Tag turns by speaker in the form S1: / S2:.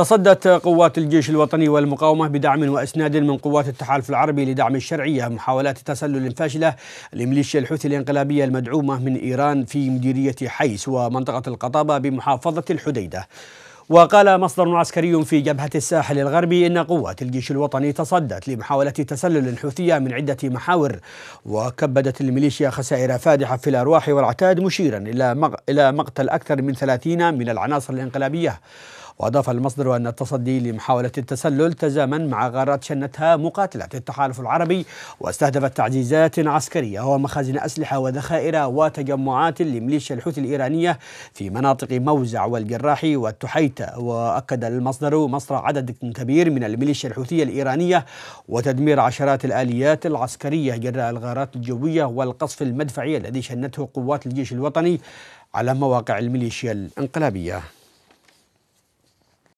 S1: تصدت قوات الجيش الوطني والمقاومة بدعم وإسناد من قوات التحالف العربي لدعم الشرعية محاولات تسلل فاشلة لميليشيا الحوثي الانقلابية المدعومة من إيران في مديرية حيس ومنطقة القطابة بمحافظة الحديدة وقال مصدر عسكري في جبهة الساحل الغربي إن قوات الجيش الوطني تصدت لمحاولة تسلل حوثية من عدة محاور وكبدت الميليشيا خسائر فادحة في الأرواح والعتاد مشيرا إلى مقتل أكثر من 30 من العناصر الانقلابية وأضاف المصدر أن التصدي لمحاولة التسلل تزامن مع غارات شنتها مقاتلات التحالف العربي واستهدفت تعزيزات عسكرية ومخازن أسلحة وذخائر وتجمعات لميليشيا الحوثي الإيرانية في مناطق موزع والجراحي والتحيتة وأكد المصدر مصر عدد كبير من الميليشيا الحوثية الإيرانية وتدمير عشرات الآليات العسكرية جراء الغارات الجوية والقصف المدفعي الذي شنته قوات الجيش الوطني على مواقع الميليشيا الانقلابيه